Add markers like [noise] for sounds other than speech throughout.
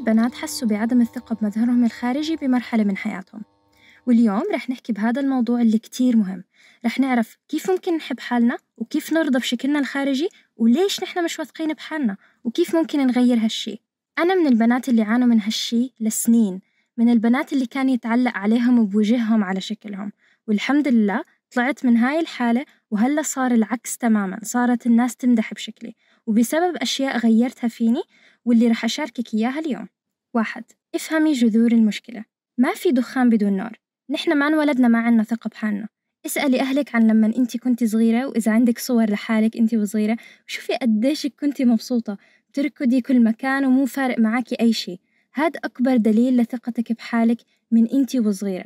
البنات حسوا بعدم الثقة بمظهرهم الخارجي بمرحلة من حياتهم واليوم رح نحكي بهذا الموضوع اللي كتير مهم رح نعرف كيف ممكن نحب حالنا وكيف نرضى بشكلنا الخارجي وليش نحن مش واثقين بحالنا وكيف ممكن نغير هالشي أنا من البنات اللي عانوا من هالشي لسنين من البنات اللي كان يتعلق عليهم وبوجههم على شكلهم والحمد لله طلعت من هاي الحالة وهلا صار العكس تماما صارت الناس تمدح بشكلي وبسبب أشياء غيرتها فيني واللي رح أشاركك إياها اليوم واحد افهمي جذور المشكلة ما في دخان بدون نار نحن ما انولدنا ما عنا ثقة بحالنا اسألي أهلك عن لما أنت كنت صغيرة وإذا عندك صور لحالك أنت وصغيرة شوفي قديش كنت مبسوطة تركضي كل مكان ومو فارق معاكي أي شيء هاد أكبر دليل لثقتك بحالك من أنت وصغيرة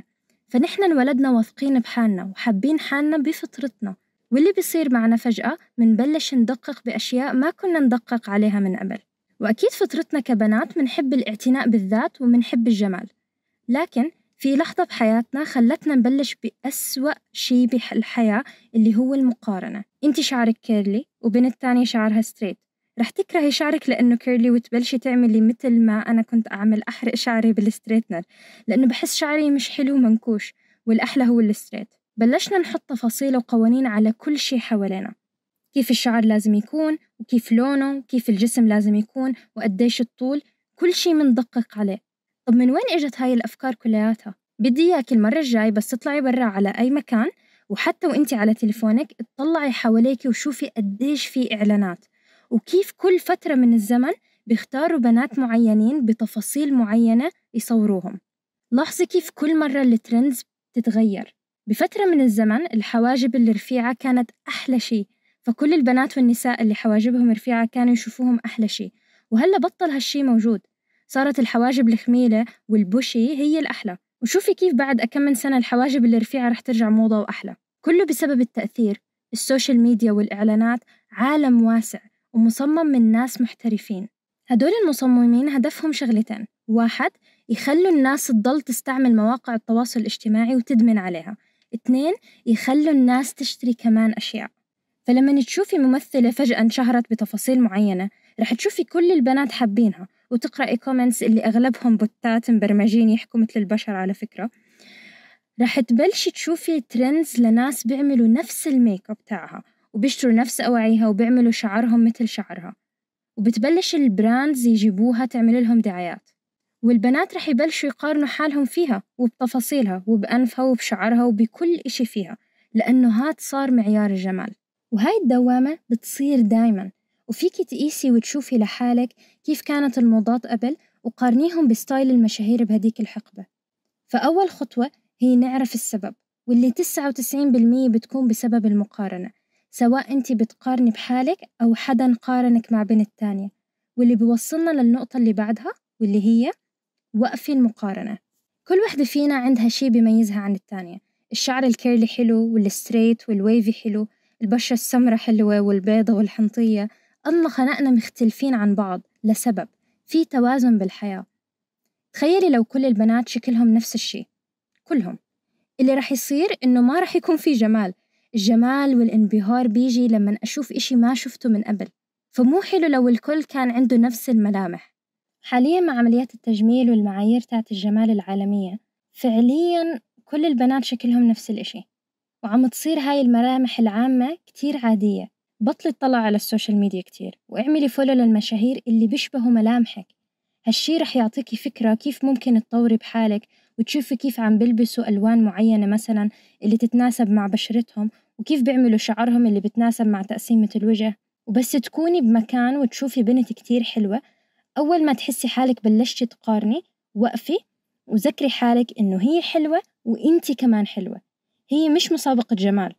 فنحن انولدنا واثقين بحالنا وحابين حالنا بفطرتنا واللي بيصير معنا فجأة منبلش ندقق بأشياء ما كنا ندقق عليها من قبل وأكيد فطرتنا كبنات منحب الاعتناء بالذات ومنحب الجمال لكن في لحظة بحياتنا خلتنا نبلش بأسوأ شي بالحياة اللي هو المقارنة انت شعرك كيرلي وبنت تانية شعرها ستريت رح تكرهي شعرك لأنه كيرلي وتبلشي تعملي مثل ما أنا كنت أعمل أحرق شعري بالستريتنر لأنه بحس شعري مش حلو ومنكوش والأحلى هو الستريت بلشنا نحط تفاصيل وقوانين على كل شي حوالينا كيف الشعر لازم يكون وكيف لونه وكيف الجسم لازم يكون وقديش الطول كل شي مندقق عليه طب من وين إجت هاي الأفكار كلياتها؟ بدي إياك المرة الجاي بس تطلعي برا على أي مكان وحتى وانت على تليفونك اطلعي حواليك وشوفي قديش في إعلانات وكيف كل فترة من الزمن بيختاروا بنات معينين بتفاصيل معينة يصوروهم لاحظي كيف كل مرة الترندز بتتغير بفترة من الزمن الحواجب الرفيعة كانت أحلى شيء فكل البنات والنساء اللي حواجبهم رفيعة كانوا يشوفوهم أحلى شي وهلا بطل هالشي موجود صارت الحواجب الخميلة والبوشي هي الأحلى وشوفي كيف بعد أكم من سنة الحواجب اللي رفيعة رح ترجع موضة وأحلى كله بسبب التأثير السوشيال ميديا والإعلانات عالم واسع ومصمم من ناس محترفين هدول المصممين هدفهم شغلتين واحد يخلوا الناس تضل تستعمل مواقع التواصل الاجتماعي وتدمن عليها اثنين يخلوا الناس تشتري كمان أشياء فلما تشوفي ممثلة فجأة انشهرت بتفاصيل معينة رح تشوفي كل البنات حابينها وتقرأي كومنتس اللي أغلبهم بوتات مبرمجين يحكوا مثل البشر على فكرة رح تبلشي تشوفي ترندز لناس بيعملوا نفس الميك اب تاعها وبيشتروا نفس أواعيها وبيعملوا شعرهم مثل شعرها وبتبلش البراندز يجيبوها تعمل لهم دعايات والبنات رح يبلشوا يقارنوا حالهم فيها وبتفاصيلها وبأنفها وبشعرها وبكل إشي فيها لأنه هاد صار معيار الجمال وهاي الدوامة بتصير دايما وفيكي تقيسي وتشوفي لحالك كيف كانت الموضات قبل وقارنيهم بستايل المشاهير بهديك الحقبة فأول خطوة هي نعرف السبب واللي تسعة وتسعين بالمية بتكون بسبب المقارنة سواء أنت بتقارني بحالك أو حدا قارنك مع بنت تانية واللي بيوصلنا للنقطة اللي بعدها واللي هي وقفي المقارنة كل وحدة فينا عندها شي بيميزها عن التانية الشعر الكيرلي حلو والستريت والويفي حلو البشرة السمرة حلوة والبيضة والحنطية الله خلقنا مختلفين عن بعض لسبب في توازن بالحياة تخيلي لو كل البنات شكلهم نفس الشي كلهم اللي رح يصير إنه ما رح يكون في جمال الجمال والانبهار بيجي لما أشوف إشي ما شفته من قبل فمو حلو لو الكل كان عنده نفس الملامح حاليا مع عمليات التجميل والمعايير تاعت الجمال العالمية فعليا كل البنات شكلهم نفس الإشي وعم تصير هاي الملامح العامة كتير عادية بطلي تطلع على السوشيال ميديا كتير واعملي فولو للمشاهير اللي بيشبهوا ملامحك هالشي رح يعطيكي فكرة كيف ممكن تطوري بحالك وتشوفي كيف عم بلبسوا ألوان معينة مثلا اللي تتناسب مع بشرتهم وكيف بيعملوا شعرهم اللي بتناسب مع تقسيمة الوجه وبس تكوني بمكان وتشوفي بنت كتير حلوة أول ما تحسي حالك بلشتي تقارني وقفي وذكري حالك إنه هي حلوة وإنتي كمان حلوة هي مش مسابقة جمال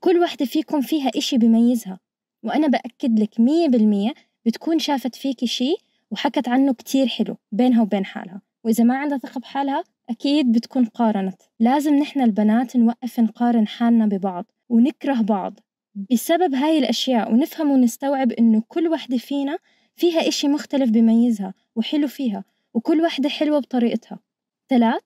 كل وحدة فيكم فيها إشي بميزها وأنا بأكد لك مية بالمية بتكون شافت فيك شي وحكت عنه كتير حلو بينها وبين حالها وإذا ما عندها ثقة بحالها أكيد بتكون قارنت لازم نحن البنات نوقف نقارن حالنا ببعض ونكره بعض بسبب هاي الأشياء ونفهم ونستوعب إنه كل وحدة فينا فيها إشي مختلف بميزها وحلو فيها وكل وحدة حلوة بطريقتها ثلاث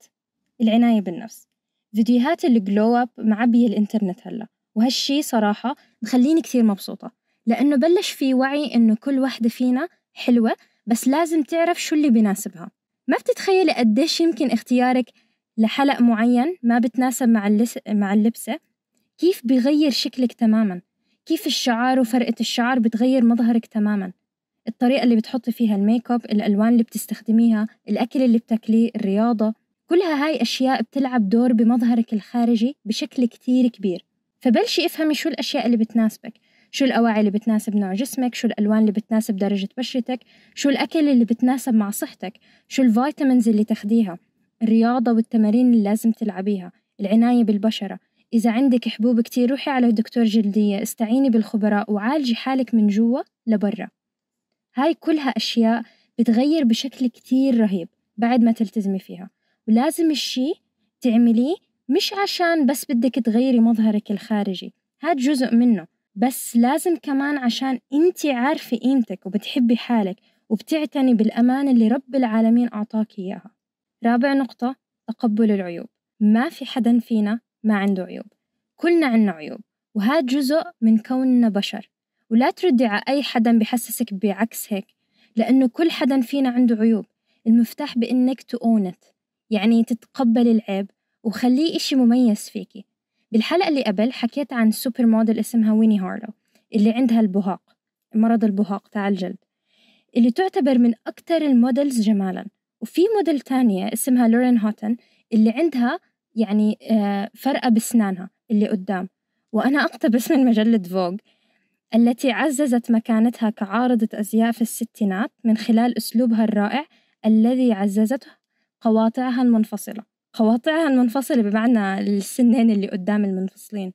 العناية بالنفس فيديوهات الجلو اب معبية الانترنت هلا وهالشي صراحة مخليني كثير مبسوطة لأنه بلش في وعي إنه كل وحدة فينا حلوة بس لازم تعرف شو اللي بناسبها ما بتتخيلي قديش يمكن اختيارك لحلق معين ما بتناسب مع, اللس... مع اللبسة كيف بيغير شكلك تماما كيف الشعر وفرقة الشعر بتغير مظهرك تماما الطريقة اللي بتحطي فيها الميك اب الألوان اللي بتستخدميها الأكل اللي بتاكليه الرياضة كلها هاي أشياء بتلعب دور بمظهرك الخارجي بشكل كتير كبير فبلشي افهمي شو الأشياء اللي بتناسبك شو الأواعي اللي بتناسب نوع جسمك شو الألوان اللي بتناسب درجة بشرتك شو الأكل اللي بتناسب مع صحتك شو الفيتامينز اللي تاخديها الرياضة والتمارين اللي لازم تلعبيها العناية بالبشرة إذا عندك حبوب كتير روحي على دكتور جلدية استعيني بالخبراء وعالجي حالك من جوا لبرا هاي كلها أشياء بتغير بشكل كتير رهيب بعد ما تلتزمي فيها ولازم الشي تعمليه مش عشان بس بدك تغيري مظهرك الخارجي هاد جزء منه بس لازم كمان عشان انت عارفة قيمتك وبتحبي حالك وبتعتني بالأمان اللي رب العالمين أعطاك إياها رابع نقطة تقبل العيوب ما في حدا فينا ما عنده عيوب كلنا عنا عيوب وهاد جزء من كوننا بشر ولا تردي على أي حدا بحسسك بعكس هيك لأنه كل حدا فينا عنده عيوب المفتاح بإنك تؤونت يعني تتقبلي العيب وخليه إشي مميز فيكي بالحلقة اللي قبل حكيت عن سوبر موديل اسمها ويني هارلو اللي عندها البهاق مرض البهاق تاع الجلد اللي تعتبر من أكتر المودلز جمالا وفي موديل تانية اسمها لورين هوتن اللي عندها يعني آه، فرقة بسنانها اللي قدام وأنا أقتبس من مجلة فوغ التي عززت مكانتها كعارضة أزياء في الستينات من خلال أسلوبها الرائع الذي عززته قواطعها المنفصلة قواطعها المنفصلة بمعنى السنين اللي قدام المنفصلين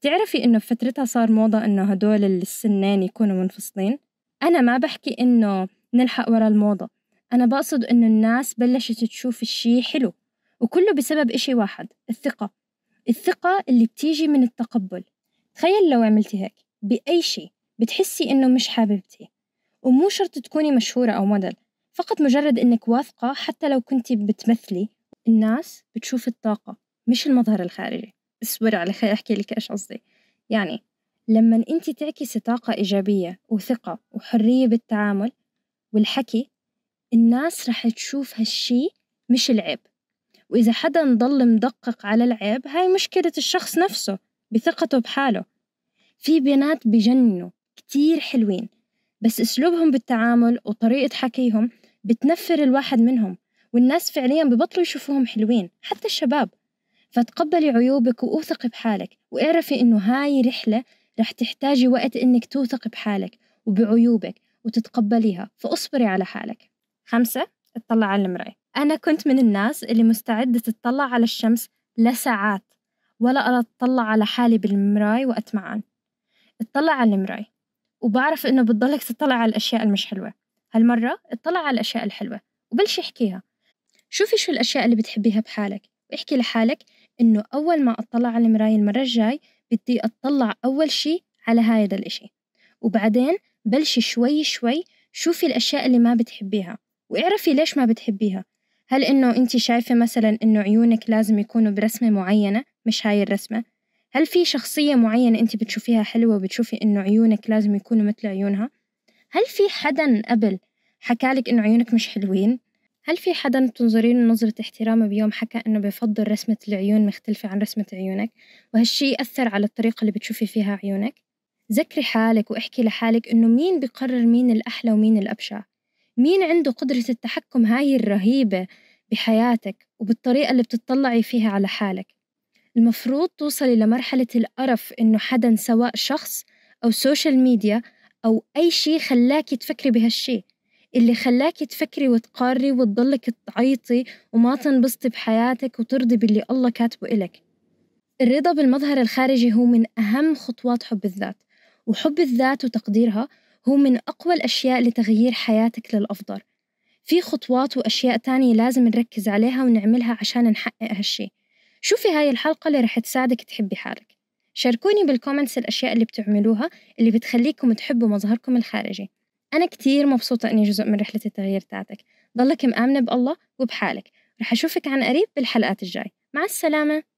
تعرفي إنه بفترتها صار موضة إنه هدول السنين يكونوا منفصلين أنا ما بحكي إنه نلحق ورا الموضة أنا بقصد إنه الناس بلشت تشوف الشي حلو وكله بسبب إشي واحد الثقة الثقة اللي بتيجي من التقبل تخيل لو عملتي هيك بأي شي بتحسي إنه مش حاببتي ومو شرط تكوني مشهورة أو موديل فقط مجرد إنك واثقة حتى لو كنتي بتمثلي الناس بتشوف الطاقة مش المظهر الخارجي اصبر على [laughs] خليني أحكي لك إيش قصدي يعني لما أنت تعكسي طاقة إيجابية وثقة وحرية بالتعامل والحكي الناس رح تشوف هالشي مش العيب وإذا حدا ضل مدقق على العيب هاي مشكلة الشخص نفسه بثقته بحاله في بنات بجنوا كتير حلوين بس أسلوبهم بالتعامل وطريقة حكيهم بتنفر الواحد منهم والناس فعليا ببطلوا يشوفوهم حلوين حتى الشباب فتقبلي عيوبك وأوثقي بحالك واعرفي إنه هاي رحلة رح تحتاجي وقت إنك توثقي بحالك وبعيوبك وتتقبليها فاصبري على حالك خمسة اطلع على المرأة أنا كنت من الناس اللي مستعدة تطلع على الشمس لساعات ولا أطلع على حالي بالمراي وأتمعن اطلع على المراي وبعرف إنه بتضلك تطلع على الأشياء المش حلوة هالمرة اطلع على الأشياء الحلوة وبلش احكيها شوفي شو الأشياء اللي بتحبيها بحالك واحكي لحالك إنه أول ما أطلع على المراية المرة الجاي بدي أطلع أول شي على هيدا الإشي وبعدين بلشي شوي شوي شوفي الأشياء اللي ما بتحبيها واعرفي ليش ما بتحبيها هل إنه أنت شايفة مثلا إنه عيونك لازم يكونوا برسمة معينة مش هاي الرسمة هل في شخصية معينة أنت بتشوفيها حلوة وبتشوفي إنه عيونك لازم يكونوا مثل عيونها؟ هل في حدا قبل حكالك إنه عيونك مش حلوين؟ هل في حدا بتنظرين نظرة احترام بيوم حكى إنه بفضل رسمة العيون مختلفة عن رسمة عيونك وهالشي أثر على الطريقة اللي بتشوفي فيها عيونك؟ ذكري حالك واحكي لحالك إنه مين بقرر مين الأحلى ومين الأبشع مين عنده قدرة التحكم هاي الرهيبة بحياتك وبالطريقة اللي بتطلعي فيها على حالك المفروض توصلي لمرحلة القرف إنه حدا سواء شخص أو سوشيال ميديا أو أي شي خلاكي تفكري بهالشي اللي خلاكي تفكري وتقاري وتضلك تعيطي وما تنبسطي بحياتك وترضي باللي الله كاتبه إلك الرضا بالمظهر الخارجي هو من أهم خطوات حب الذات وحب الذات وتقديرها هو من أقوى الأشياء لتغيير حياتك للأفضل في خطوات وأشياء تانية لازم نركز عليها ونعملها عشان نحقق هالشي شوفي هاي الحلقة اللي رح تساعدك تحبي حالك شاركوني بالكومنتس الأشياء اللي بتعملوها اللي بتخليكم تحبوا مظهركم الخارجي أنا كتير مبسوطة إني جزء من رحلة التغيير تاعتك ضلك مآمنة بالله وبحالك رح أشوفك عن قريب بالحلقات الجاي مع السلامة